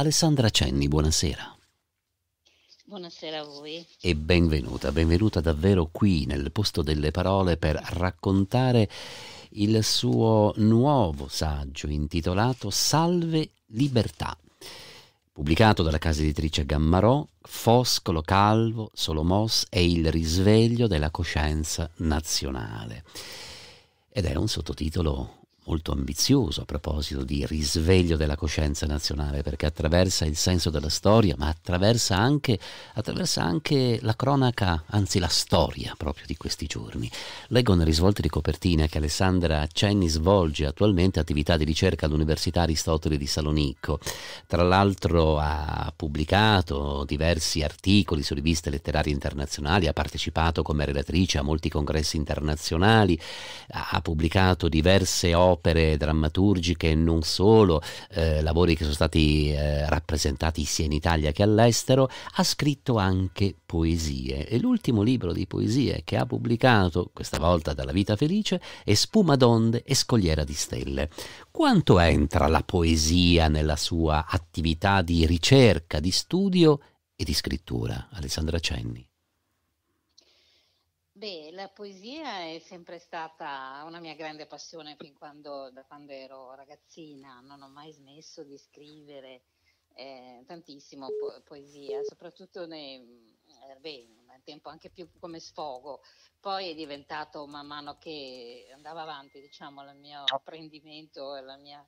Alessandra Cenni, buonasera. Buonasera a voi. E benvenuta, benvenuta davvero qui nel posto delle parole per raccontare il suo nuovo saggio intitolato Salve Libertà, pubblicato dalla casa editrice Gammarò, Foscolo Calvo, Solomos e il risveglio della coscienza nazionale. Ed è un sottotitolo molto ambizioso a proposito di risveglio della coscienza nazionale, perché attraversa il senso della storia, ma attraversa anche, attraversa anche la cronaca, anzi la storia proprio di questi giorni. Leggo nel risvolto di copertina che Alessandra Cenni svolge attualmente attività di ricerca all'Università Aristotele di Salonicco. Tra l'altro ha pubblicato diversi articoli su riviste letterarie internazionali, ha partecipato come relatrice a molti congressi internazionali, ha pubblicato diverse opere opere drammaturgiche e non solo, eh, lavori che sono stati eh, rappresentati sia in Italia che all'estero, ha scritto anche poesie e l'ultimo libro di poesie che ha pubblicato, questa volta dalla vita felice, è Spuma d'onde e scogliera di stelle. Quanto entra la poesia nella sua attività di ricerca, di studio e di scrittura, Alessandra Cenni? Beh, la poesia è sempre stata una mia grande passione fin quando, da quando ero ragazzina, non ho mai smesso di scrivere eh, tantissimo po- poesia, soprattutto nei, eh, beh, nel tempo anche più come sfogo. Poi è diventato man mano che andava avanti, diciamo, il mio apprendimento e mia,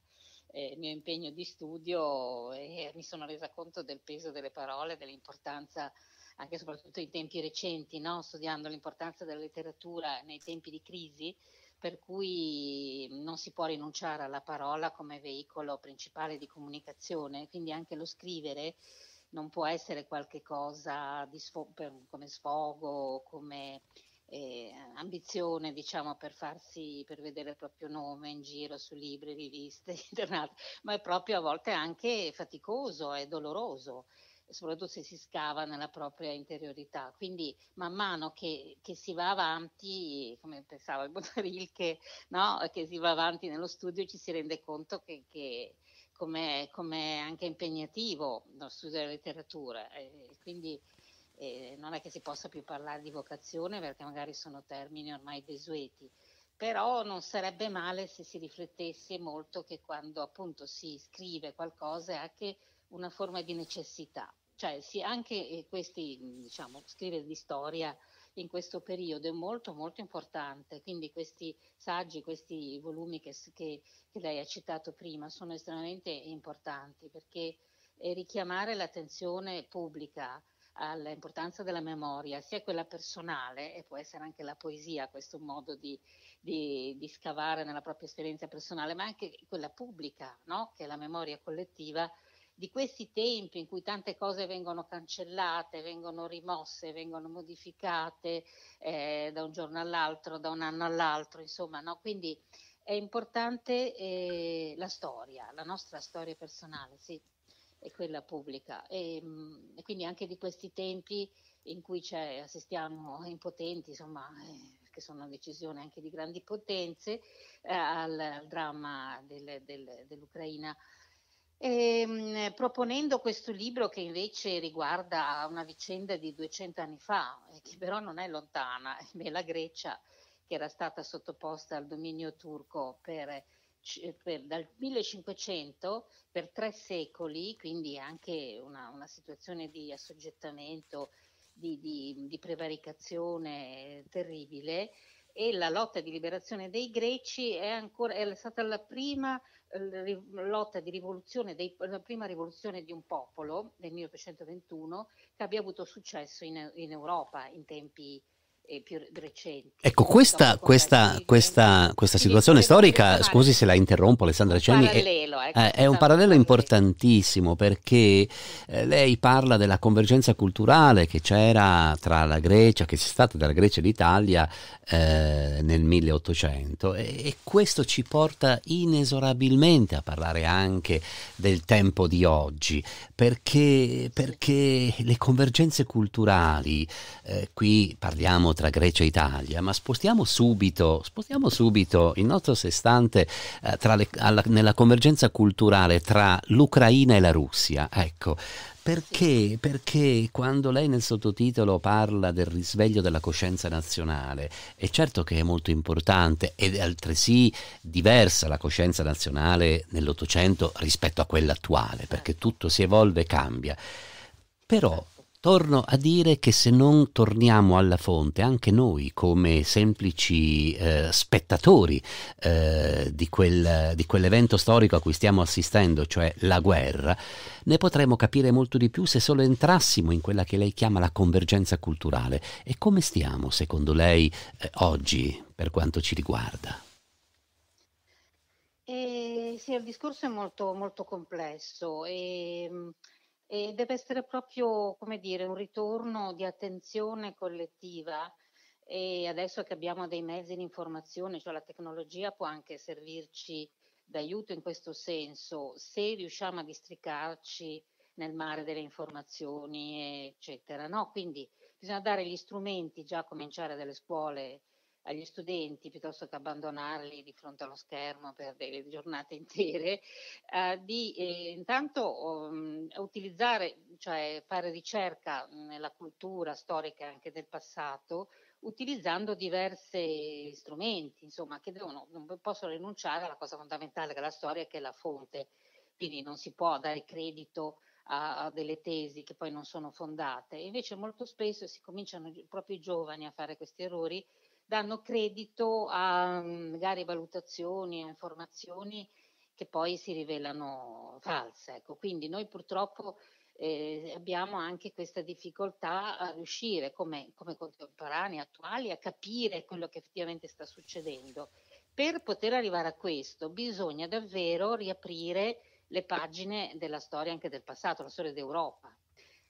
eh, il mio impegno di studio e eh, mi sono resa conto del peso delle parole, dell'importanza eh, anche e soprattutto in tempi recenti, no? studiando l'importanza della letteratura nei tempi di crisi, per cui non si può rinunciare alla parola come veicolo principale di comunicazione, quindi anche lo scrivere non può essere qualcosa sfo- come sfogo, come eh, ambizione diciamo per farsi per vedere il proprio nome in giro su libri, riviste, internet, ma è proprio a volte anche faticoso e doloroso soprattutto se si scava nella propria interiorità. Quindi man mano che, che si va avanti, come pensava il Bottaril, che, no, che, si va avanti nello studio ci si rende conto che, che come è anche impegnativo lo studio della letteratura. E quindi eh, non è che si possa più parlare di vocazione perché magari sono termini ormai desueti. Però non sarebbe male se si riflettesse molto che quando appunto si scrive qualcosa è anche una forma di necessità. Cioè, sì, anche eh, questi, diciamo, scrivere di storia in questo periodo è molto molto importante, quindi questi saggi, questi volumi che, che, che lei ha citato prima sono estremamente importanti perché eh, richiamare l'attenzione pubblica all'importanza della memoria, sia quella personale, e può essere anche la poesia, questo modo di, di, di scavare nella propria esperienza personale, ma anche quella pubblica, no? che è la memoria collettiva, di questi tempi in cui tante cose vengono cancellate, vengono rimosse, vengono modificate eh, da un giorno all'altro, da un anno all'altro, insomma, no? Quindi è importante eh, la storia, la nostra storia personale, sì, e quella pubblica. E, ehm, mh, e quindi anche di questi tempi in cui assistiamo impotenti, insomma, eh, che sono decisioni anche di grandi potenze, eh, al, al, dramma del, del, dell'Ucraina ehm, proponendo questo libro che invece riguarda una vicenda di 200 anni fa, eh, che però non è lontana, Beh, la Grecia che era stata sottoposta al dominio turco per, per, dal 1500 per tre secoli, quindi anche una, una situazione di assoggettamento, di, di, di prevaricazione terribile e la lotta di liberazione dei greci è, ancora, è stata la prima eh, lotta di rivoluzione, dei, la prima rivoluzione di un popolo nel 1821 che abbia avuto successo in, in Europa in tempi Ecco, questa, questa, questa, questa, situazione storica, scusi se la interrompo Alessandra Ceni, è, ecco, eh, è, un esatto. parallelo importantissimo perché eh, lei parla della convergenza culturale che c'era tra la Grecia, che c'è stata dalla Grecia e l'Italia eh, nel 1800 e, e questo ci porta inesorabilmente a parlare anche del tempo di oggi perché, perché le convergenze culturali, eh, qui parliamo tra tra Grecia e Italia, ma spostiamo subito, spostiamo subito il nostro sestante eh, nella convergenza culturale tra l'Ucraina e la Russia. Ecco, perché? Perché quando lei nel sottotitolo parla del risveglio della coscienza nazionale, è certo che è molto importante ed è altresì diversa la coscienza nazionale nell'Ottocento rispetto a quella attuale, perché eh. tutto si evolve e cambia. Però Torno a dire che se non torniamo alla fonte, anche noi come semplici eh, spettatori eh, di, quel, di quell'evento storico a cui stiamo assistendo, cioè la guerra, ne potremmo capire molto di più se solo entrassimo in quella che lei chiama la convergenza culturale. E come stiamo, secondo lei, eh, oggi per quanto ci riguarda? Eh, sì, il discorso è molto, molto complesso. E ehm, e deve essere proprio, come dire, un ritorno di attenzione collettiva e adesso che abbiamo dei mezzi di informazione, cioè la tecnologia può anche servirci d'aiuto in questo senso, se riusciamo a districarci nel mare delle informazioni, eccetera. No? Quindi bisogna dare gli strumenti, già a cominciare dalle scuole agli studenti piuttosto che abbandonarli di fronte allo schermo per delle giornate intere, eh, di eh, intanto um, utilizzare, cioè fare ricerca nella cultura storica anche del passato, utilizzando diversi strumenti, insomma, che devono, non possono rinunciare alla cosa fondamentale della storia, che è la fonte. Quindi non si può dare credito a, delle tesi che poi non sono fondate. Invece molto spesso si cominciano proprio i giovani a fare questi errori danno credito a magari valutazioni, a informazioni che poi si rivelano false. Ecco. Quindi noi purtroppo eh, abbiamo anche questa difficoltà a riuscire come, come contemporanei attuali a capire quello che effettivamente sta succedendo. Per poter arrivare a questo bisogna davvero riaprire le pagine della storia anche del passato, la storia d'Europa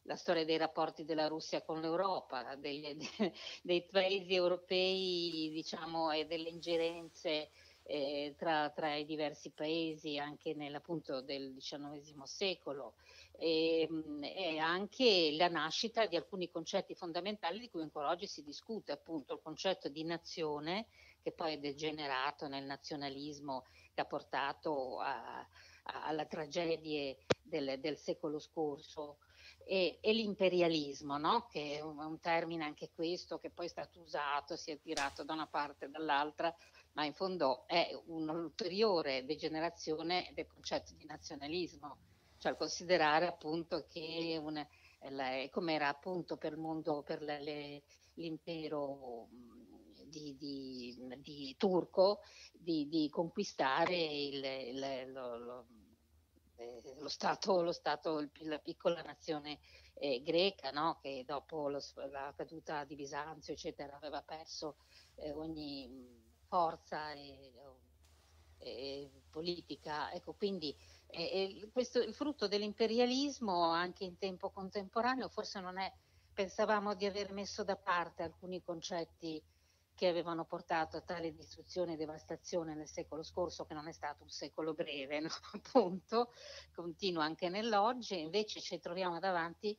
la storia dei rapporti della Russia con l'Europa, dei, dei paesi europei diciamo, e delle ingerenze eh, tra, tra, i diversi paesi anche nell'appunto del XIX secolo e, ehm, e, anche la nascita di alcuni concetti fondamentali di cui ancora oggi si discute, appunto il concetto di nazione che poi è degenerato nel nazionalismo che ha portato a, a, alla tragedia del, del secolo scorso e, e l'imperialismo, no? che è un, un, termine anche questo che poi è stato usato, si è tirato da una parte e dall'altra, ma in fondo è un'ulteriore degenerazione del concetto di nazionalismo, cioè considerare appunto che eh, come era appunto per il mondo, per le, le, l'impero di, di, di turco, di, di, conquistare il, il lo, lo, eh, lo, stato, lo Stato, la piccola nazione eh, greca, no? che dopo lo, la caduta di Bisanzio eccetera, aveva perso eh, ogni forza e, e politica. Ecco, quindi eh, eh, questo, il frutto dell'imperialismo anche in tempo contemporaneo forse non è, pensavamo di aver messo da parte alcuni concetti che avevano portato a tale distruzione e devastazione nel secolo scorso, che non è stato un secolo breve, no? appunto, continua anche nell'oggi, invece ci troviamo davanti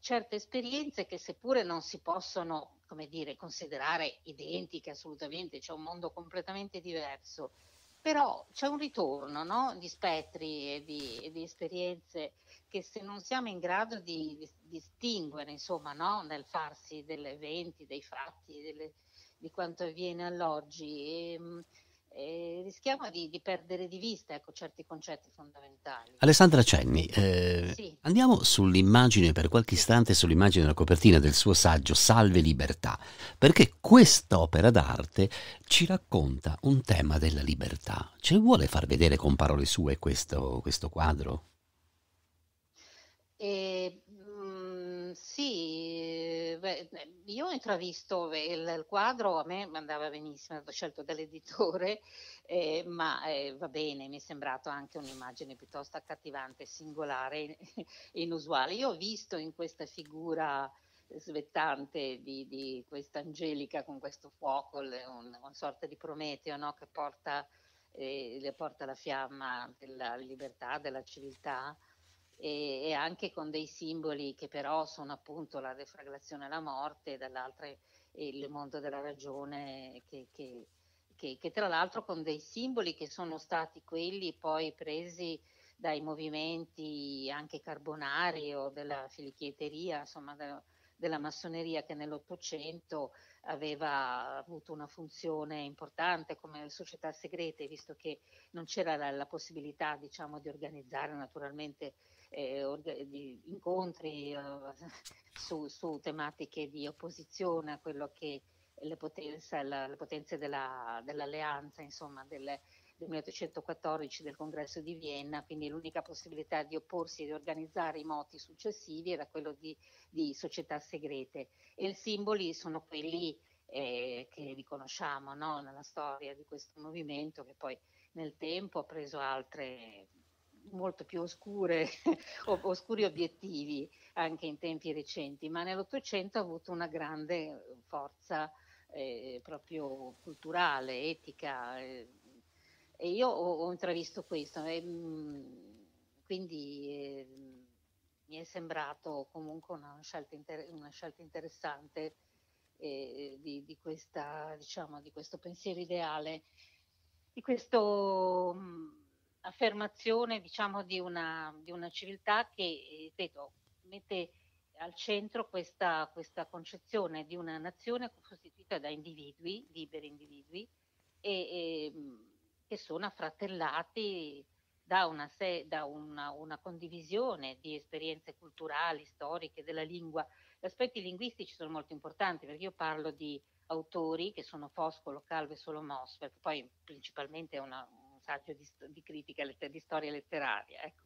certe esperienze che seppure non si possono, come dire, considerare identiche assolutamente, c'è un mondo completamente diverso, però c'è un ritorno no? di spettri e di, e di, esperienze che se non siamo in grado di, di distinguere, insomma, no? nel farsi degli eventi, dei fatti, delle, di quanto avviene all'oggi. E, ehm, e eh, rischiamo di, di, perdere di vista ecco, certi concetti fondamentali. Alessandra Cenni, eh, sì. andiamo sull'immagine per qualche istante, sull'immagine della copertina del suo saggio Salve Libertà, perché quest'opera d'arte ci racconta un tema della libertà. Ce vuole far vedere con parole sue questo, questo quadro? Eh, mh, mm, sì, beh, io ho intravisto il, il, quadro, a me andava benissimo, l'ho scelto dall'editore, eh, ma eh, va bene, mi è sembrato anche un'immagine piuttosto accattivante, singolare e inusuale. Io ho visto in questa figura svettante di, di questa angelica con questo fuoco, un, una sorta di Prometeo no? che porta, eh, porta la fiamma della libertà, della civiltà e, e, anche con dei simboli che però sono appunto la defraglazione e la morte, dall'altra il mondo della ragione, che, che, che, che, tra l'altro con dei simboli che sono stati quelli poi presi dai movimenti anche carbonari o della filichieteria, insomma, da, della massoneria che nell'Ottocento aveva avuto una funzione importante come società segrete, visto che non c'era la, la possibilità diciamo, di organizzare naturalmente eh, orga- di incontri eh, su, su, tematiche di opposizione a quello che le potenze, la, le potenze della, dell'alleanza, insomma, delle, 1814 del congresso di Vienna, quindi l'unica possibilità di opporsi e di organizzare i moti successivi era quello di, di società segrete e i simboli sono quelli eh, che riconosciamo no? nella storia di questo movimento che poi nel tempo ha preso altre molto più oscure, oscuri obiettivi anche in tempi recenti, ma nell'Ottocento ha avuto una grande forza eh, proprio culturale, etica. Eh, e io ho, ho intravisto questo, e, mm, quindi eh, mi è sembrato comunque una scelta, inter- una scelta interessante eh, di, di, questa, diciamo, di, questo pensiero ideale, di questa mm, affermazione diciamo, di, una, di, una, civiltà che, ripeto, mette al centro questa, questa, concezione di una nazione costituita da individui, liberi individui, e, e ehm, che sono affratellati da, una, se- da una, una, condivisione di esperienze culturali, storiche, della lingua. Gli aspetti linguistici sono molto importanti perché io parlo di autori che sono Foscolo, Calvo e Solomos, perché poi principalmente è una, un saggio di, di critica letter- di storia letteraria, ecco,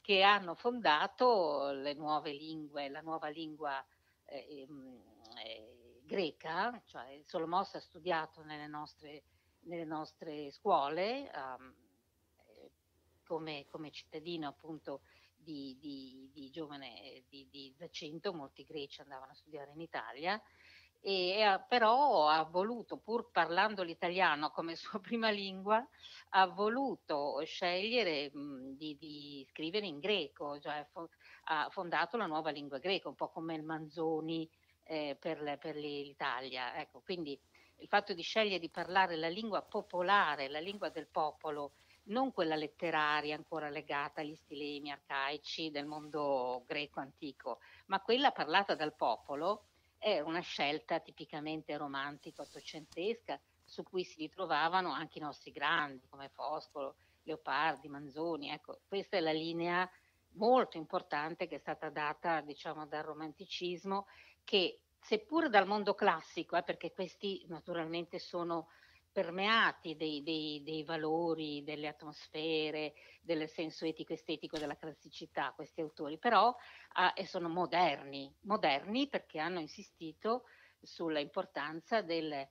che hanno fondato le nuove lingue, la nuova lingua eh, ehm, eh, greca, cioè Solomos ha studiato nelle nostre nelle nostre scuole, um, come, come, cittadino appunto di, di, di giovane di, di Zacento, molti greci andavano a studiare in Italia, e, però ha voluto, pur parlando l'italiano come sua prima lingua, ha voluto scegliere di, di, scrivere in greco, cioè ha fondato la nuova lingua greca, un po' come il Manzoni eh, per, per l'Italia. Ecco, quindi il fatto di scegliere di parlare la lingua popolare, la lingua del popolo, non quella letteraria ancora legata agli stilemi arcaici del mondo greco antico, ma quella parlata dal popolo, è una scelta tipicamente romantica, ottocentesca, su cui si ritrovavano anche i nostri grandi come Foscolo, Leopardi, Manzoni. Ecco, questa è la linea molto importante che è stata data diciamo, dal romanticismo che seppur dal mondo classico, eh, perché questi naturalmente sono permeati dei, dei, dei, valori, delle atmosfere, del senso etico-estetico della classicità, questi autori, però eh, sono moderni, moderni perché hanno insistito sulla importanza di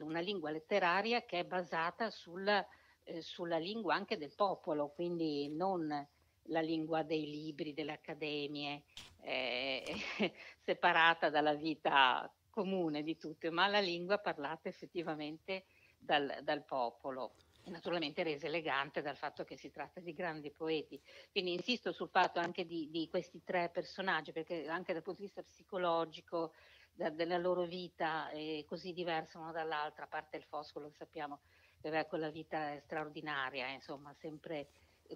una lingua letteraria che è basata sul, eh, sulla lingua anche del popolo, quindi non la lingua dei libri, delle accademie, eh, separata dalla vita comune di tutti, ma la lingua parlata effettivamente dal, dal popolo naturalmente resa elegante dal fatto che si tratta di grandi poeti. Quindi insisto sul fatto anche di, di questi tre personaggi, perché anche dal punto di vista psicologico, da, della loro vita eh, così diversa una dall'altra, a parte il Foscolo, sappiamo, aveva quella ecco, vita straordinaria, insomma, sempre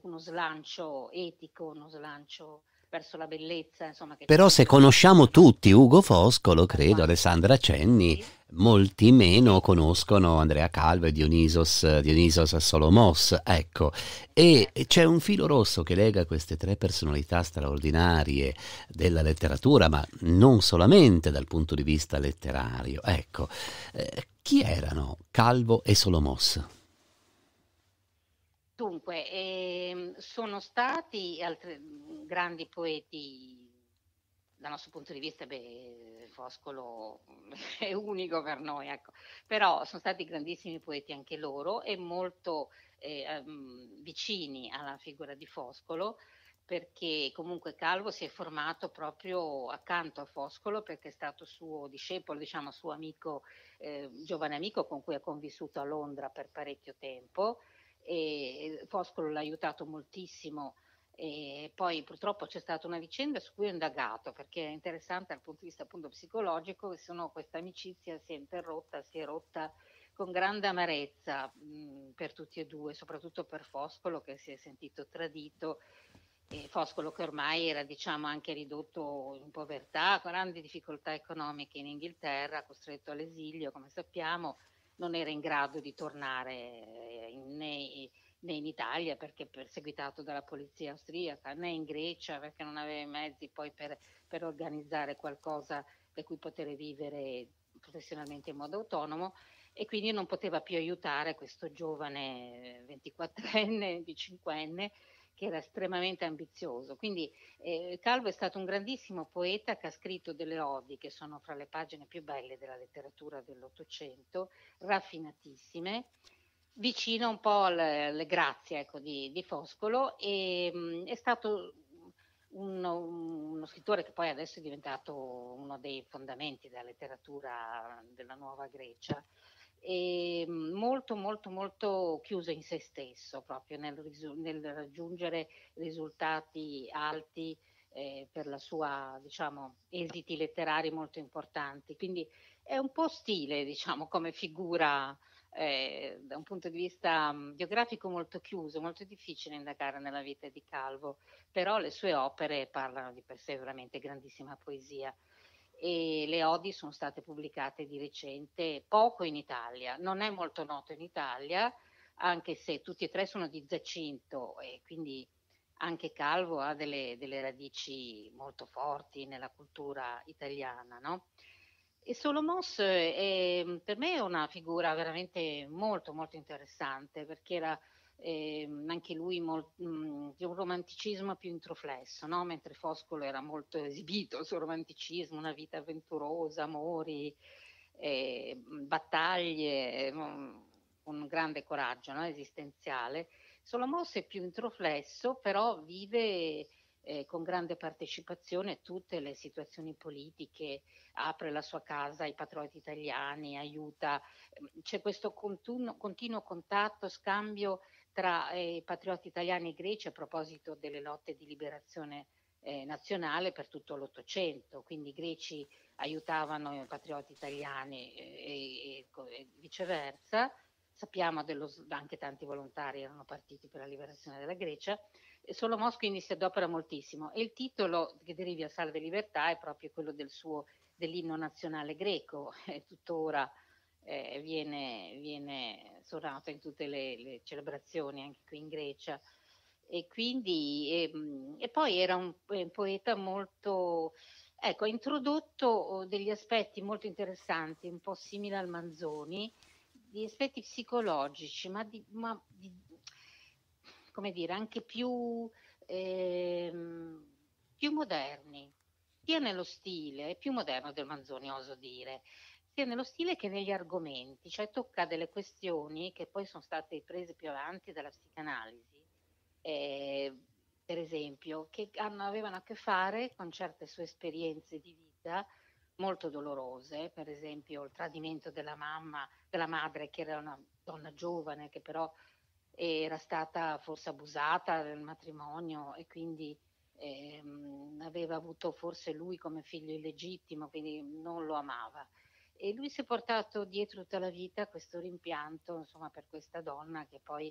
uno slancio etico, uno slancio verso la bellezza. Insomma, Però se conosciamo tutti Ugo Foscolo, credo, Alessandra Cenni, molti meno conoscono Andrea Calvo e Dionisos, Dionisos Solomos. Ecco, e certo. c'è un filo rosso che lega queste tre personalità straordinarie della letteratura, ma non solamente dal punto di vista letterario. Ecco, eh, chi erano Calvo e Solomos? Dunque, ehm, sono stati altri mhmm, grandi poeti, dal nostro punto di vista, beh, Foscolo è unico per noi, ecco. però sono stati grandissimi poeti anche loro e molto eh, ehm, vicini alla figura di Foscolo perché comunque Calvo si è formato proprio accanto a Foscolo perché è stato suo discepolo, diciamo suo amico, eh, giovane amico con cui ha convissuto a Londra per parecchio tempo e Foscolo l'ha aiutato moltissimo. E poi purtroppo c'è stata una vicenda su cui ho indagato perché è interessante dal punto di vista appunto psicologico, se no questa amicizia si è interrotta, si è rotta con grande amarezza mh, mm, per tutti e due, soprattutto per Foscolo che si è sentito tradito e Foscolo che ormai era diciamo anche ridotto in povertà, con grandi difficoltà economiche in Inghilterra, costretto all'esilio come sappiamo non era in grado di tornare eh, né, né in Italia perché perseguitato dalla polizia austriaca, né in Grecia perché non aveva i mezzi poi per, per organizzare qualcosa da cui poter vivere professionalmente in modo autonomo e quindi non poteva più aiutare questo giovane 24enne, 25enne che era estremamente ambizioso. Quindi eh, Calvo è stato un grandissimo poeta che ha scritto delle odi che sono fra le pagine più belle della letteratura dell'Ottocento, raffinatissime, vicino un po' alle, alle grazie ecco, di, di, Foscolo e mh, mm, è stato uno, uno, scrittore che poi adesso è diventato uno dei fondamenti della letteratura della nuova Grecia e molto molto molto chiuso in se stesso proprio nel, nel raggiungere risultati alti eh, per la sua diciamo esiti letterari molto importanti quindi è un po' stile diciamo come figura eh, da un punto di vista biografico molto chiuso, molto difficile indagare nella vita di Calvo, però le sue opere parlano di per sé veramente grandissima poesia e le Odi sono state pubblicate di recente poco in Italia, non è molto noto in Italia, anche se tutti e tre sono di Giacinto e quindi anche Calvo ha delle, delle radici molto forti nella cultura italiana. No? E Solomons è, ehm, per me è una figura veramente molto molto interessante perché era eh, anche lui molt, mh, mm, di un romanticismo più introflesso, no? mentre Foscolo era molto esibito sul romanticismo, una vita avventurosa, amori, eh, battaglie, mh, mm, un grande coraggio no? esistenziale. Solomos è più introflesso, però vive eh, con grande partecipazione tutte le situazioni politiche, apre la sua casa ai patrioti italiani, aiuta, mm, c'è questo continuo, continuo contatto, scambio tra eh, i patrioti italiani e greci a proposito delle lotte di liberazione eh, nazionale per tutto l'Ottocento, quindi i greci aiutavano i patrioti italiani eh, e, e, viceversa, sappiamo dello, anche tanti volontari erano partiti per la liberazione della Grecia, solo Mos quindi si adopera moltissimo e il titolo che deriva a Salve Libertà è proprio quello del suo, dell'inno nazionale greco, è tuttora eh, viene, viene suonata in tutte le, le, celebrazioni, anche qui in Grecia. E, quindi, e, ehm, e poi era un, un poeta molto, ecco, ha introdotto eh, degli aspetti molto interessanti, un po' simili al Manzoni, di aspetti psicologici, ma, di, ma di, come dire, anche più, ehm, più moderni, sia nello stile, più moderno del Manzoni, oso dire, sia nello stile che negli argomenti, cioè tocca delle questioni che poi sono state prese più avanti dalla psicanalisi, eh, per esempio, che hanno, avevano a che fare con certe sue esperienze di vita molto dolorose, per esempio il tradimento della mamma, della madre che era una donna giovane che però era stata forse abusata nel matrimonio e quindi ehm, aveva avuto forse lui come figlio illegittimo, quindi non lo amava. E lui si è portato dietro tutta la vita questo rimpianto insomma, per questa donna che poi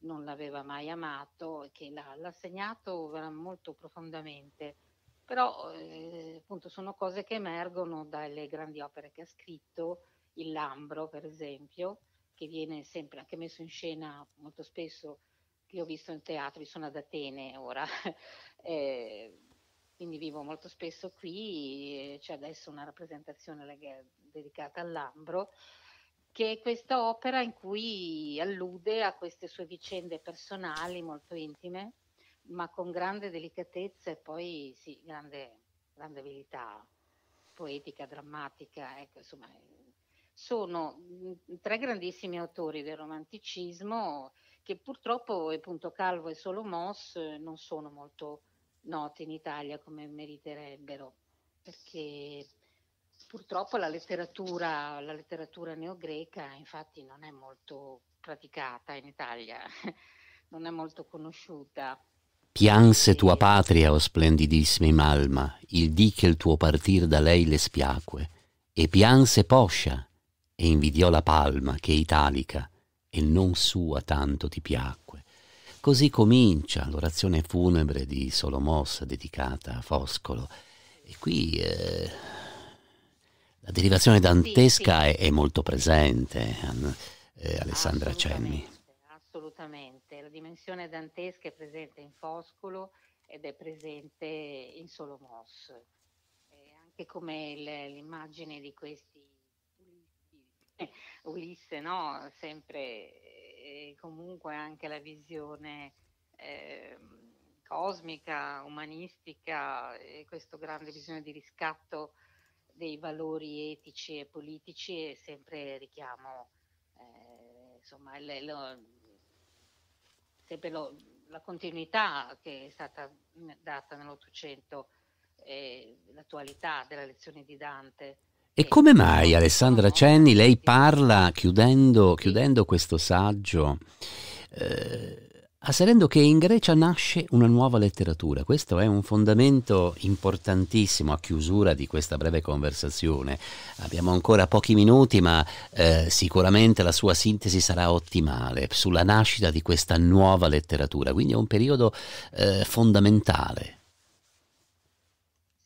non l'aveva mai amato e che l'ha, l'ha segnato molto profondamente. Però eh, appunto sono cose che emergono dalle grandi opere che ha scritto, il Lambro per esempio, che viene sempre anche messo in scena molto spesso, che ho visto in teatro, sono ad Atene ora, eh, quindi vivo molto spesso qui, c'è adesso una rappresentazione dedicata all'Ambro, che è questa opera in cui allude a queste sue vicende personali molto intime, ma con grande delicatezza e poi sì, grande, grande abilità poetica, drammatica, ecco, insomma, sono tre grandissimi autori del romanticismo che purtroppo, appunto, Calvo e Solomos non sono molto noti in Italia come meriterebbero, perché purtroppo la letteratura, la letteratura neogreca infatti non è molto praticata in Italia, non è molto conosciuta. Pianse tua patria, o oh splendidissima Alma, il dì che il tuo partir da lei le spiacque, e pianse poscia, e invidiò la palma che è italica, e non sua tanto ti piacque. Così comincia l'orazione funebre di Solomossa dedicata a Foscolo. E qui eh, la derivazione dantesca sì, sì. È, è, molto presente, eh, Alessandra Cenni. Assolutamente, la dimensione dantesca è presente in Foscolo ed è presente in Solomos, eh, anche come l'immagine di questi Ulisse, no? sempre e eh, comunque anche la visione ehm, cosmica, umanistica e questo grande bisogno di riscatto dei valori etici e politici e sempre richiamo eh, insomma, le, lo, sempre lo, la continuità che è stata data nell'Ottocento e l'attualità della lezione di Dante. E come mai Alessandra Cenni, lei parla chiudendo, chiudendo questo saggio eh, asserendo che in Grecia nasce una nuova letteratura. Questo è un fondamento importantissimo a chiusura di questa breve conversazione. Abbiamo ancora pochi minuti, ma eh, sicuramente la sua sintesi sarà ottimale sulla nascita di questa nuova letteratura, quindi è un periodo eh, fondamentale.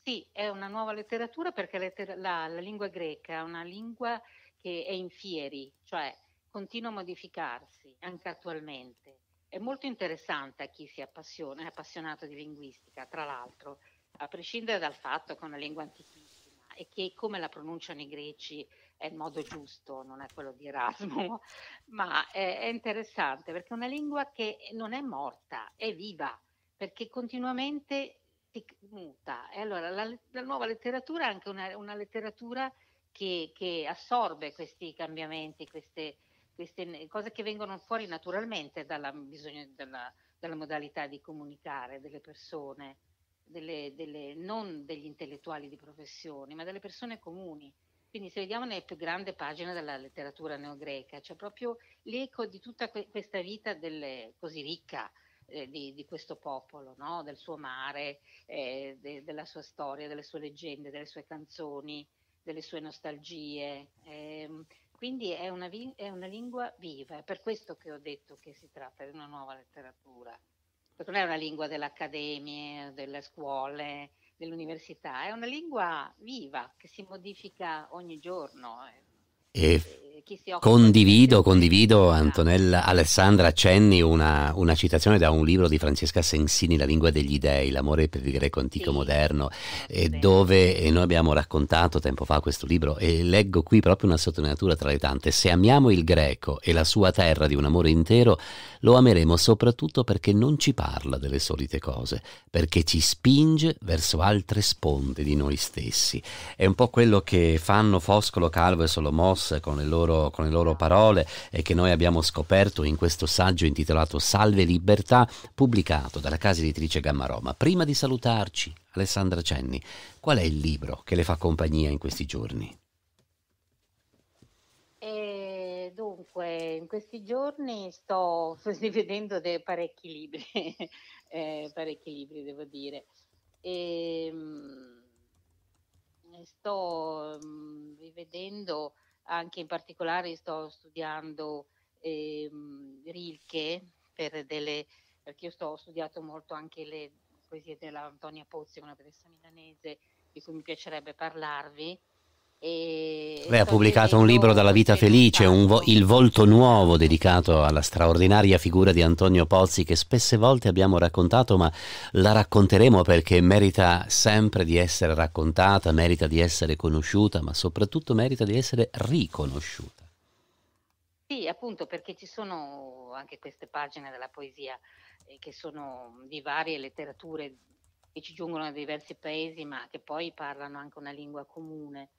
Sì, è una nuova letteratura perché letter- la, la lingua greca è una lingua che è in fieri, cioè continua a modificarsi anche attualmente è molto interessante a chi si appassiona, è appassionato di linguistica, tra l'altro, a prescindere dal fatto che è una lingua antichissima e che come la pronunciano i greci è il modo giusto, non è quello di Erasmo, ma è, è interessante perché è una lingua che non è morta, è viva, perché continuamente si muta. E allora la, la, nuova letteratura è anche una, una letteratura che, che, assorbe questi cambiamenti, queste queste cose che vengono fuori naturalmente dalla, bisogno, dalla, dalla modalità di comunicare delle persone, delle, delle, non degli intellettuali di professione, ma delle persone comuni. Quindi se vediamo nelle più grandi pagine della letteratura neogreca, c'è proprio l'eco di tutta que- questa vita delle, così ricca eh, di, di, questo popolo, no? del suo mare, eh, de- della sua storia, delle sue leggende, delle sue canzoni, delle sue nostalgie. Ehm quindi è una, vi- è una lingua viva, è per questo che ho detto che si tratta di una nuova letteratura, perché non è una lingua delle accademie, delle scuole, dell'università, è una lingua viva che si modifica ogni giorno. Eh. E Condivido, condivido Antonella Alessandra Cenni una, una, citazione da un libro di Francesca Sensini, La lingua degli dei, l'amore per il greco antico sì. moderno, sì. Eh, dove eh, noi abbiamo raccontato tempo fa questo libro e leggo qui proprio una sottolineatura tra le tante, se amiamo il greco e la sua terra di un amore intero, lo ameremo soprattutto perché non ci parla delle solite cose, perché ci spinge verso altre sponde di noi stessi. È un po' quello che fanno Foscolo, Calvo e Solomos con le loro loro, con le loro parole e che noi abbiamo scoperto in questo saggio intitolato Salve Libertà, pubblicato dalla casa editrice Gamma Roma. Prima di salutarci, Alessandra Cenni, qual è il libro che le fa compagnia in questi giorni? E dunque, in questi giorni sto rivedendo parecchi libri, eh, parecchi libri devo dire. E, ehm, sto mm, rivedendo anche in particolare sto studiando ehm, Rilke delle, perché io sto, ho studiato molto anche le poesie dell'Antonia Pozzi, una poetessa milanese di cui mi piacerebbe parlarvi lei ha pubblicato un libro dalla vita felice, vo- Il volto nuovo, dedicato alla straordinaria figura di Antonio Pozzi, che spesse volte abbiamo raccontato, ma la racconteremo perché merita sempre di essere raccontata, merita di essere conosciuta, ma soprattutto merita di essere riconosciuta. Sì, appunto, perché ci sono anche queste pagine della poesia eh, che sono di varie letterature che ci giungono da diversi paesi, ma che poi parlano anche una lingua comune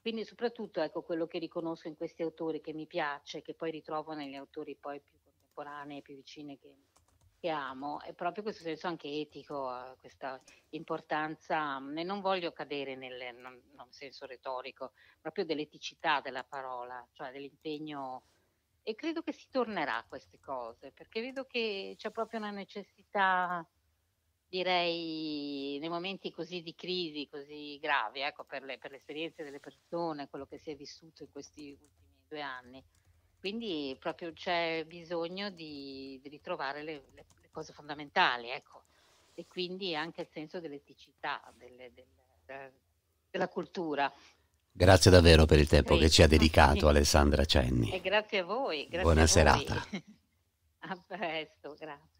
quindi soprattutto ecco, quello che riconosco in questi autori che mi piace, che poi ritrovo negli autori poi più contemporanei, più vicini che, che amo, è proprio questo senso anche etico, eh, questa importanza, e non voglio cadere nel non, non senso retorico, proprio dell'eticità della parola, cioè dell'impegno e credo che si tornerà a queste cose, perché vedo che c'è proprio una necessità direi nei momenti così di crisi, così gravi, ecco, per, le, per l'esperienza delle persone, quello che si è vissuto in questi ultimi due anni. Quindi proprio c'è bisogno di, di ritrovare le, le, le, cose fondamentali, ecco, e quindi anche il senso dell'eticità, delle, delle, eh, della cultura. Grazie davvero per il tempo sì. che ci ha dedicato sì. Alessandra Cenni. E grazie a voi. Grazie Buona a voi. serata. a presto, grazie.